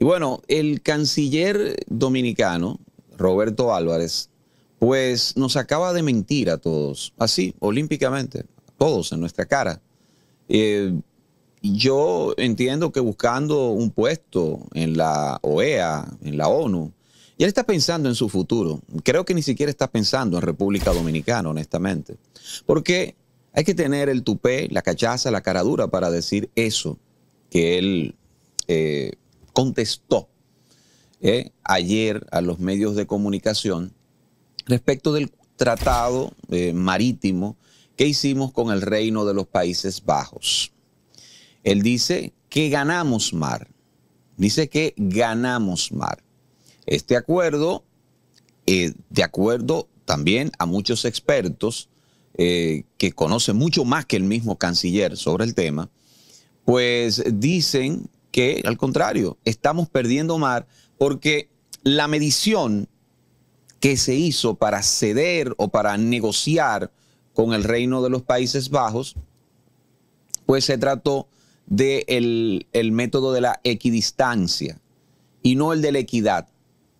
Y bueno, el canciller dominicano, Roberto Álvarez, pues nos acaba de mentir a todos, así, olímpicamente, a todos en nuestra cara. Eh, yo entiendo que buscando un puesto en la OEA, en la ONU, ya él está pensando en su futuro. Creo que ni siquiera está pensando en República Dominicana, honestamente. Porque hay que tener el tupé, la cachaza, la cara dura para decir eso que él eh, contestó eh, ayer a los medios de comunicación respecto del tratado eh, marítimo que hicimos con el Reino de los Países Bajos. Él dice que ganamos mar. Dice que ganamos mar. Este acuerdo, eh, de acuerdo también a muchos expertos que conocen mucho más que el mismo canciller sobre el tema, pues dicen que al contrario, estamos perdiendo mar porque la medición que se hizo para ceder o para negociar con el reino de los Países Bajos, pues se trató del el método de la equidistancia y no el de la equidad,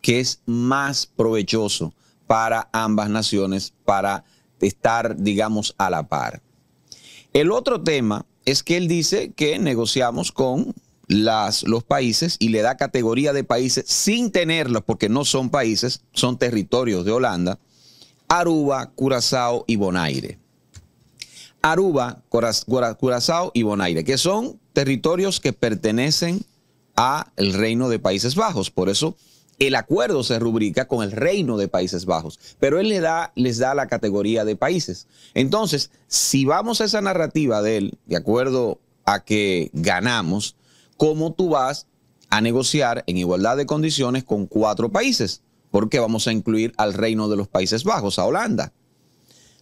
que es más provechoso para ambas naciones, para estar, digamos, a la par. El otro tema es que él dice que negociamos con las, los países y le da categoría de países sin tenerlos, porque no son países, son territorios de Holanda, Aruba, Curazao y Bonaire. Aruba, Curazao y Bonaire, que son territorios que pertenecen al Reino de Países Bajos. Por eso el acuerdo se rubrica con el Reino de Países Bajos, pero él le da, les da la categoría de países. Entonces, si vamos a esa narrativa de él, de acuerdo a que ganamos, cómo tú vas a negociar en igualdad de condiciones con cuatro países, porque vamos a incluir al reino de los Países Bajos, a Holanda.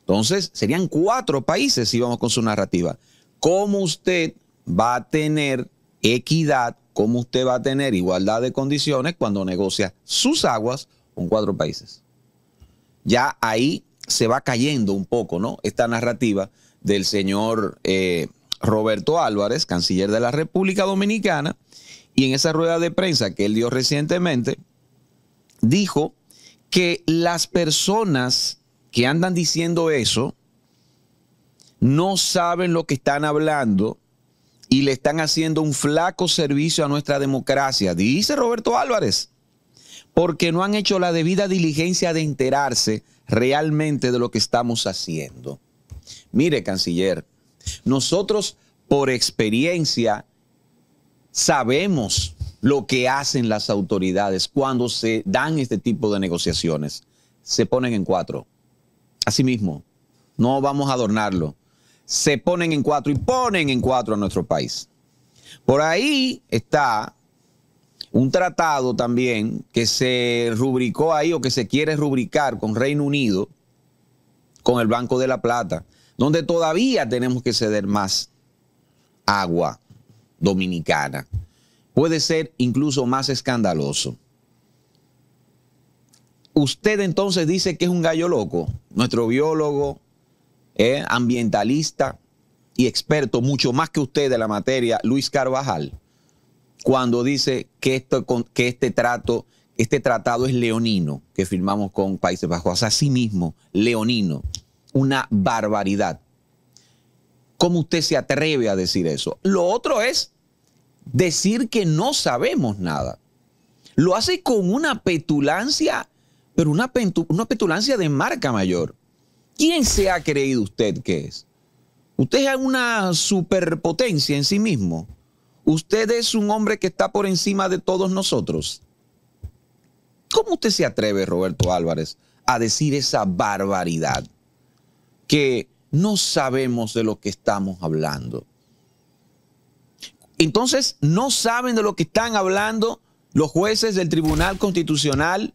Entonces, serían cuatro países si vamos con su narrativa. ¿Cómo usted va a tener equidad? ¿Cómo usted va a tener igualdad de condiciones cuando negocia sus aguas con cuatro países? Ya ahí se va cayendo un poco, ¿no? Esta narrativa del señor eh, Roberto Álvarez, canciller de la República Dominicana, y en esa rueda de prensa que él dio recientemente, dijo que las personas que andan diciendo eso no saben lo que están hablando y le están haciendo un flaco servicio a nuestra democracia, dice Roberto Álvarez, porque no han hecho la debida diligencia de enterarse realmente de lo que estamos haciendo. Mire, canciller, nosotros por experiencia sabemos lo que hacen las autoridades cuando se dan este tipo de negociaciones. Se ponen en cuatro. Asimismo, no vamos a adornarlo. Se ponen en cuatro y ponen en cuatro a nuestro país. Por ahí está un tratado también que se rubricó ahí o que se quiere rubricar con Reino Unido, con el Banco de la Plata donde todavía tenemos que ceder más agua dominicana. Puede ser incluso más escandaloso. Usted entonces dice que es un gallo loco, nuestro biólogo, eh, ambientalista y experto mucho más que usted de la materia, Luis Carvajal, cuando dice que, que este trato este tratado es leonino que firmamos con Países Bajos, así sí mismo, leonino una barbaridad. ¿Cómo usted se atreve a decir eso? Lo otro es decir que no sabemos nada. Lo hace con una petulancia, pero una, petulancia de marca mayor. ¿Quién se ha creído usted que es? Usted es una superpotencia en sí mismo. Usted es un hombre que está por encima de todos nosotros. ¿Cómo usted se atreve, Roberto Álvarez, a decir esa barbaridad? que no sabemos de lo que estamos hablando. Entonces, no saben de lo que están hablando los jueces del Tribunal Constitucional,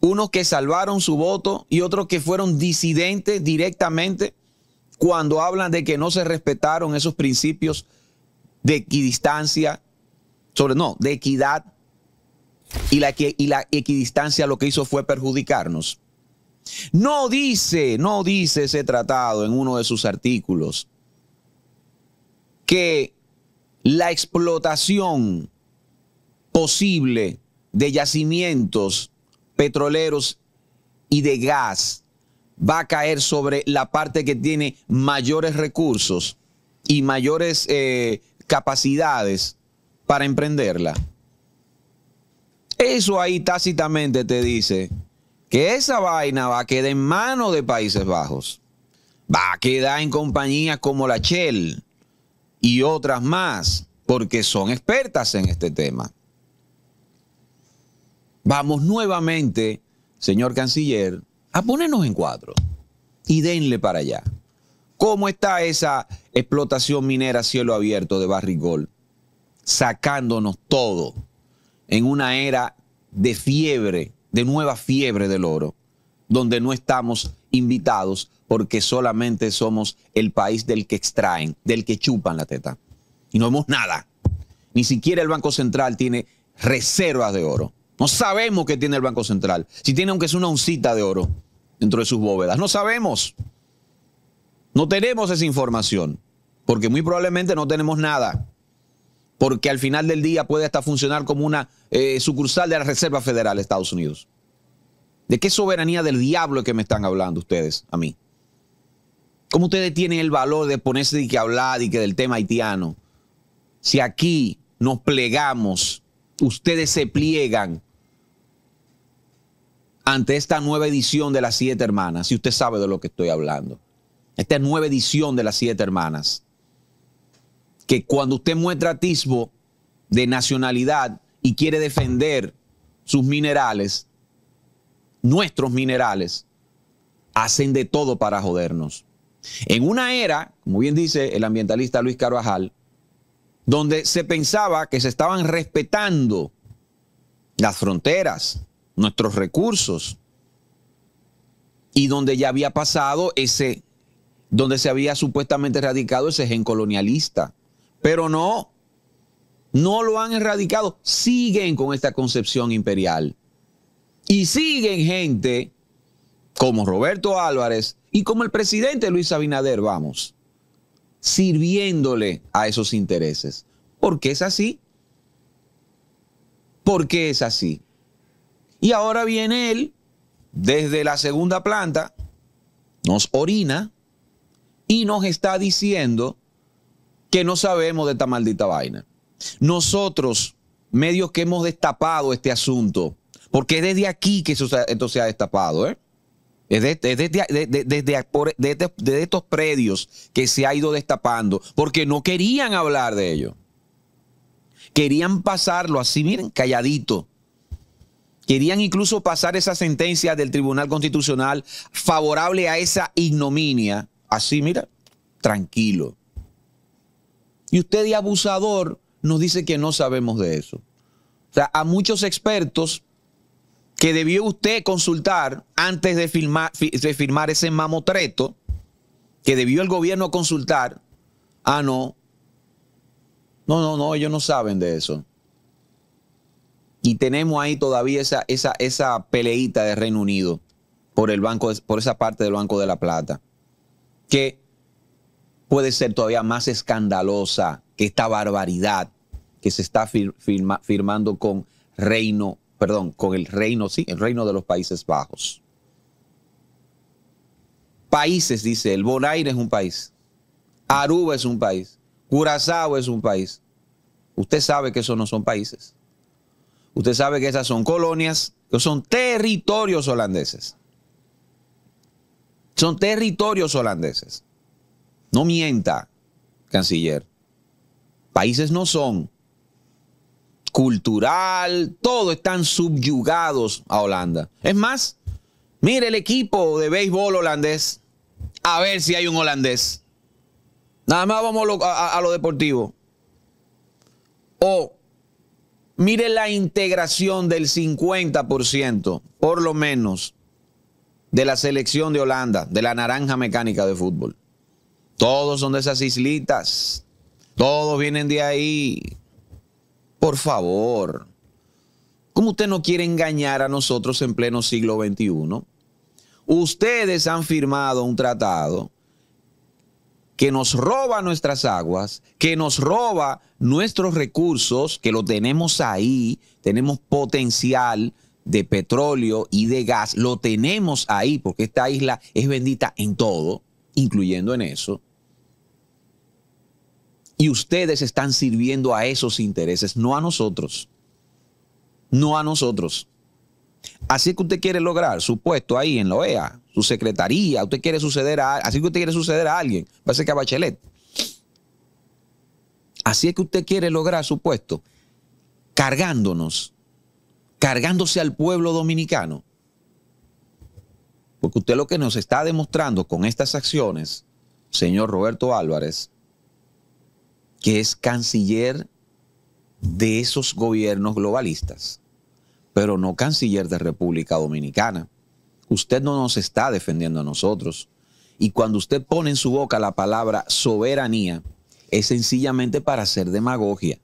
unos que salvaron su voto y otros que fueron disidentes directamente cuando hablan de que no se respetaron esos principios de equidistancia, sobre no, de equidad y la, y la equidistancia lo que hizo fue perjudicarnos. No dice, no dice ese tratado en uno de sus artículos que la explotación posible de yacimientos petroleros y de gas va a caer sobre la parte que tiene mayores recursos y mayores eh, capacidades para emprenderla. Eso ahí tácitamente te dice que esa vaina va a quedar en manos de Países Bajos. Va a quedar en compañías como la Shell y otras más, porque son expertas en este tema. Vamos nuevamente, señor canciller, a ponernos en cuadro y denle para allá. ¿Cómo está esa explotación minera cielo abierto de Barrigol? Sacándonos todo en una era de fiebre de nueva fiebre del oro, donde no estamos invitados porque solamente somos el país del que extraen, del que chupan la teta. Y no vemos nada. Ni siquiera el Banco Central tiene reservas de oro. No sabemos qué tiene el Banco Central. Si tiene aunque es una oncita de oro dentro de sus bóvedas. No sabemos. No tenemos esa información. Porque muy probablemente no tenemos nada porque al final del día puede hasta funcionar como una eh, sucursal de la Reserva Federal de Estados Unidos. ¿De qué soberanía del diablo es que me están hablando ustedes a mí? ¿Cómo ustedes tienen el valor de ponerse y que hablar y que del tema haitiano? Si aquí nos plegamos, ustedes se pliegan ante esta nueva edición de las siete hermanas, si usted sabe de lo que estoy hablando. Esta nueva edición de las siete hermanas que cuando usted muestra atisbo de nacionalidad y quiere defender sus minerales, nuestros minerales, hacen de todo para jodernos. En una era, como bien dice el ambientalista Luis Carvajal, donde se pensaba que se estaban respetando las fronteras, nuestros recursos, y donde ya había pasado ese, donde se había supuestamente erradicado ese gen colonialista. Pero no, no lo han erradicado. Siguen con esta concepción imperial. Y siguen gente como Roberto Álvarez y como el presidente Luis Abinader, vamos, sirviéndole a esos intereses. ¿Por qué es así? ¿Por qué es así? Y ahora viene él desde la segunda planta, nos orina y nos está diciendo que no sabemos de esta maldita vaina. Nosotros, medios que hemos destapado este asunto, porque es desde aquí que esto se ha destapado, ¿eh? Es desde, desde, estos predios que se ha ido destapando, porque no querían hablar de ello. Querían pasarlo así, miren, calladito. Querían incluso pasar esa sentencia del Tribunal Constitucional favorable a esa ignominia, así, mira, tranquilo. Y usted de abusador nos dice que no sabemos de eso. O sea, a muchos expertos que debió usted consultar antes de firmar, ese mamotreto, que debió el gobierno consultar, ah, no, no, no, no, ellos no saben de eso. Y tenemos ahí todavía esa, esa, esa peleita de Reino Unido por, el banco, por esa parte del Banco de la Plata, que puede ser todavía más escandalosa que esta barbaridad que se está firmando con Reino, perdón, con el Reino, sí, el Reino de los Países Bajos. Países, dice el Bonaire es un país, Aruba es un país, Curazao es un país. Usted sabe que esos no son países. Usted sabe que esas son colonias, que son territorios holandeses. Son territorios holandeses. No mienta, canciller. Países no son. Cultural, todo están subyugados a Holanda. Es más, mire el equipo de béisbol holandés. A ver si hay un holandés. Nada más vamos a lo, deportivo. O mire la integración del 50%, por lo menos, de la selección de Holanda, de la naranja mecánica de fútbol. Todos son de esas islitas. Todos vienen de ahí. Por favor. ¿Cómo usted no quiere engañar a nosotros en pleno siglo XXI? Ustedes han firmado un tratado que nos roba nuestras aguas, que nos roba nuestros recursos, que lo tenemos ahí, tenemos potencial de petróleo y de gas, lo tenemos ahí, porque esta isla es bendita en todo incluyendo en eso, y ustedes están sirviendo a esos intereses, no a nosotros. No a nosotros. Así que usted quiere lograr su puesto ahí en la OEA, su secretaría, usted quiere suceder a así que usted quiere suceder a alguien, parece que a Bachelet. Así es que usted quiere lograr su puesto cargándonos, cargándose al pueblo dominicano. Porque usted lo que nos está demostrando con estas acciones, señor Roberto Álvarez, que es canciller de esos gobiernos globalistas, pero no canciller de República Dominicana. Usted no nos está defendiendo a nosotros. Y cuando usted pone en su boca la palabra soberanía, es sencillamente para hacer demagogia.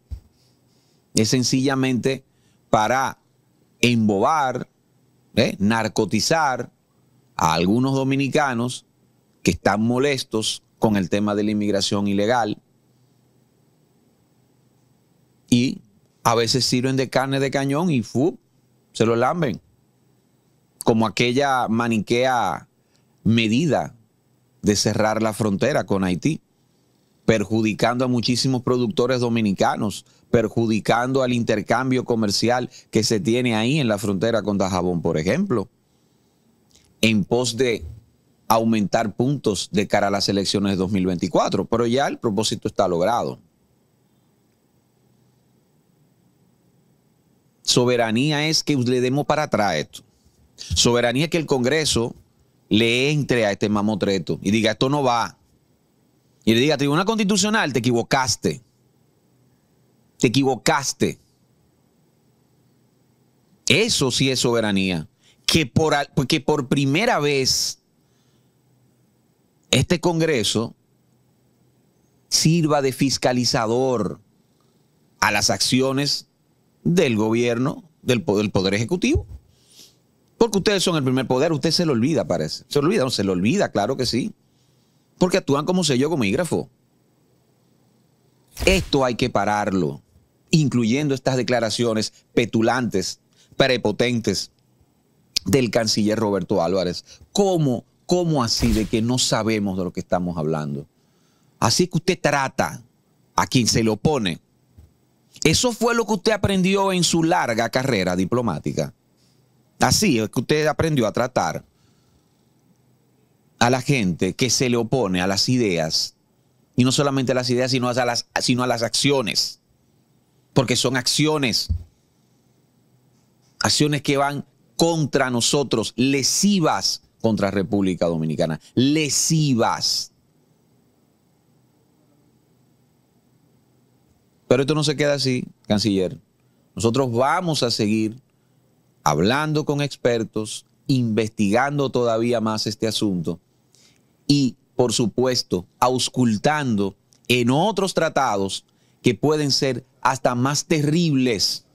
Es sencillamente para embobar, ¿eh? narcotizar, a algunos dominicanos que están molestos con el tema de la inmigración ilegal y a veces sirven de carne de cañón y se lo lamben. Como aquella maniquea medida de cerrar la frontera con Haití, perjudicando a muchísimos productores dominicanos, perjudicando al intercambio comercial que se tiene ahí en la frontera con Dajabón, por ejemplo en pos de aumentar puntos de cara a las elecciones de 2024, pero ya el propósito está logrado. Soberanía es que le demos para atrás esto. Soberanía es que el Congreso le entre a este mamotreto y diga, esto no va. Y le diga, Tribunal Constitucional, te equivocaste. Te equivocaste. Eso sí es soberanía que por, por primera vez este Congreso sirva de fiscalizador a las acciones del gobierno, del poder, Ejecutivo. Porque ustedes son el primer poder, usted se lo olvida, parece. Se lo olvida, no, se lo olvida, claro que sí. Porque actúan como sello comígrafo. Esto hay que pararlo, incluyendo estas declaraciones petulantes, prepotentes, del canciller Roberto Álvarez. ¿Cómo, cómo así de que no sabemos de lo que estamos hablando? Así que usted trata a quien se le opone. Eso fue lo que usted aprendió en su larga carrera diplomática. Así es que usted aprendió a tratar a la gente que se le opone a las ideas, y no solamente a las ideas, sino a las, sino a las acciones, porque son acciones, acciones que van contra nosotros, lesivas contra República Dominicana, lesivas. Pero esto no se queda así, canciller. Nosotros vamos a seguir hablando con expertos, investigando todavía más este asunto y, por supuesto, auscultando en otros tratados que pueden ser hasta más terribles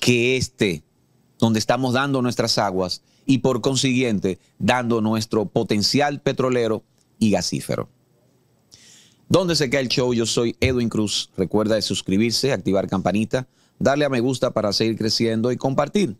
que este donde estamos dando nuestras aguas y por consiguiente dando nuestro potencial petrolero y gasífero. ¿Dónde se cae el show? Yo soy Edwin Cruz. Recuerda de suscribirse, activar campanita, darle a me gusta para seguir creciendo y compartir.